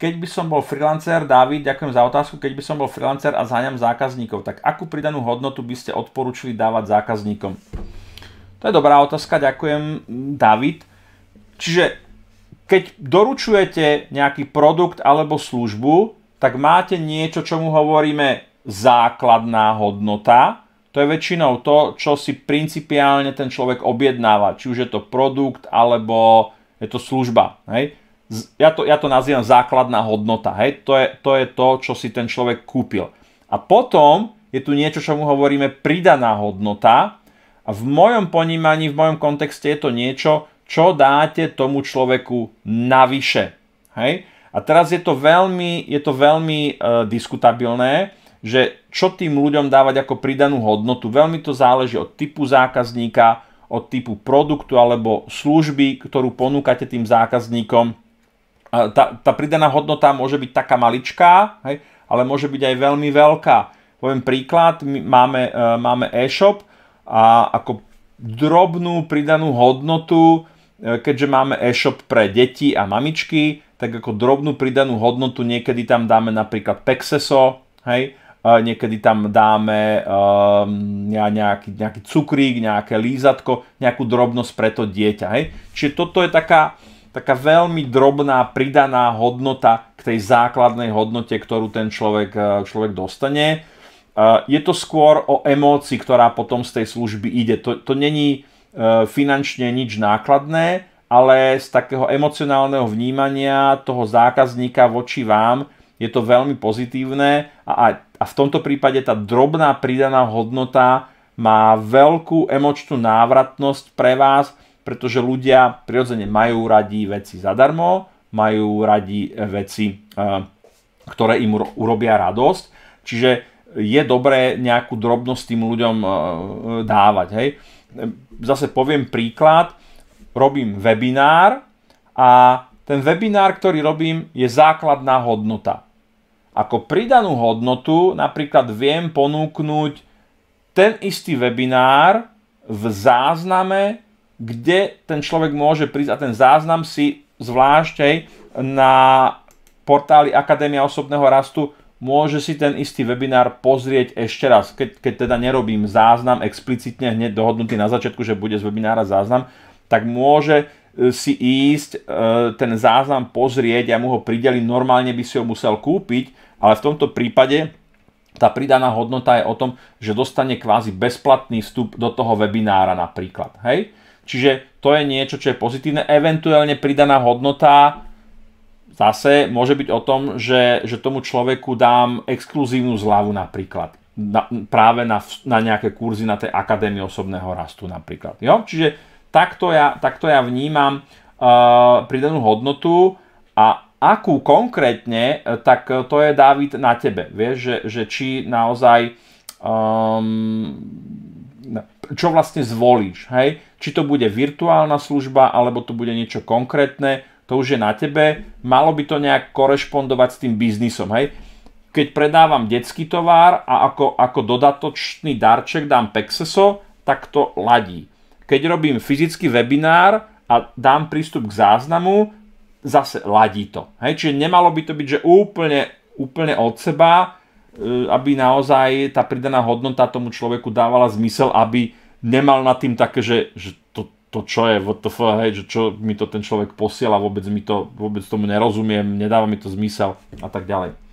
Keď by som bol freelancer, David, ďakujem za otázku, keď by som bol freelancer a zháňam zákazníkov, tak akú pridanú hodnotu by ste odporúčili dávať zákazníkom? To je dobrá otázka, ďakujem, David. Čiže keď doručujete nejaký produkt alebo službu, tak máte niečo, čo mu hovoríme základná hodnota. To je väčšinou to, čo si principiálne ten človek objednáva, či už je to produkt alebo je to služba. Hej? ja to, ja to nazývam základná hodnota, hej, to je, to je to, čo si ten človek kúpil. A potom je tu niečo, čo mu hovoríme pridaná hodnota a v mojom ponímaní, v mojom kontexte je to niečo, čo dáte tomu človeku navyše, hej. A teraz je to veľmi, je to veľmi e, diskutabilné, že čo tým ľuďom dávať ako pridanú hodnotu. Veľmi to záleží od typu zákazníka, od typu produktu alebo služby, ktorú ponúkate tým zákazníkom tá, tá pridaná hodnota môže byť taká maličká, hej, ale môže byť aj veľmi veľká. Poviem príklad, my máme, e, máme e-shop a ako drobnú pridanú hodnotu, e, keďže máme e-shop pre deti a mamičky, tak ako drobnú pridanú hodnotu niekedy tam dáme napríklad pexeso, hej, niekedy tam dáme e, nejaký, nejaký cukrík, nejaké lízatko, nejakú drobnosť pre to dieťa. Hej. Čiže toto je taká, taká veľmi drobná pridaná hodnota k tej základnej hodnote, ktorú ten človek, e, človek dostane. E, je to skôr o emócii, ktorá potom z tej služby ide. To, to není e, finančne nič nákladné, ale z takého emocionálneho vnímania toho zákazníka voči vám je to veľmi pozitívne a, a, a v tomto prípade tá drobná pridaná hodnota má veľkú emočnú návratnosť pre vás pretože ľudia prirodzene majú radi veci zadarmo, majú radi e, veci, e, ktoré im urobia radosť, čiže je dobré nejakú drobnosť tým ľuďom e, dávať. Hej. Zase poviem príklad, robím webinár a ten webinár, ktorý robím, je základná hodnota. Ako pridanú hodnotu napríklad viem ponúknuť ten istý webinár v zázname kde ten človek môže prísť a ten záznam si zvlášť aj na portáli Akadémia osobného rastu môže si ten istý webinár pozrieť ešte raz, keď, keď teda nerobím záznam explicitne hneď dohodnutý na začiatku, že bude z webinára záznam, tak môže e, si ísť e, ten záznam pozrieť, ja mu ho pridelím, normálne by si ho musel kúpiť, ale v tomto prípade tá pridaná hodnota je o tom, že dostane kvázi bezplatný vstup do toho webinára napríklad. Hej? Čiže to je niečo, čo je pozitívne. Eventuálne pridaná hodnota zase môže byť o tom, že, že tomu človeku dám exkluzívnu zľavu napríklad. Na, práve na, na nejaké kurzy na tej akadémii osobného rastu napríklad. Jo? Čiže takto ja, takto ja vnímam uh, pridanú hodnotu a akú konkrétne, e, tak e, to je Dávid na tebe. Vieš, že, že či naozaj um, čo vlastne zvolíš, hej? Či to bude virtuálna služba, alebo to bude niečo konkrétne, to už je na tebe. Malo by to nejak korešpondovať s tým biznisom, hej? Keď predávam detský tovar a ako, ako dodatočný darček dám Pexeso, tak to ladí. Keď robím fyzický webinár a dám prístup k záznamu, zase ladí to. Hej? Čiže nemalo by to byť, že úplne, úplne od seba, e, aby naozaj tá pridaná hodnota tomu človeku dávala zmysel, aby nemal nad tým také, že, že to, to čo je, fuck, hej, že čo mi to ten človek posiela, vôbec, mi to, vôbec tomu nerozumiem, nedáva mi to zmysel a tak ďalej.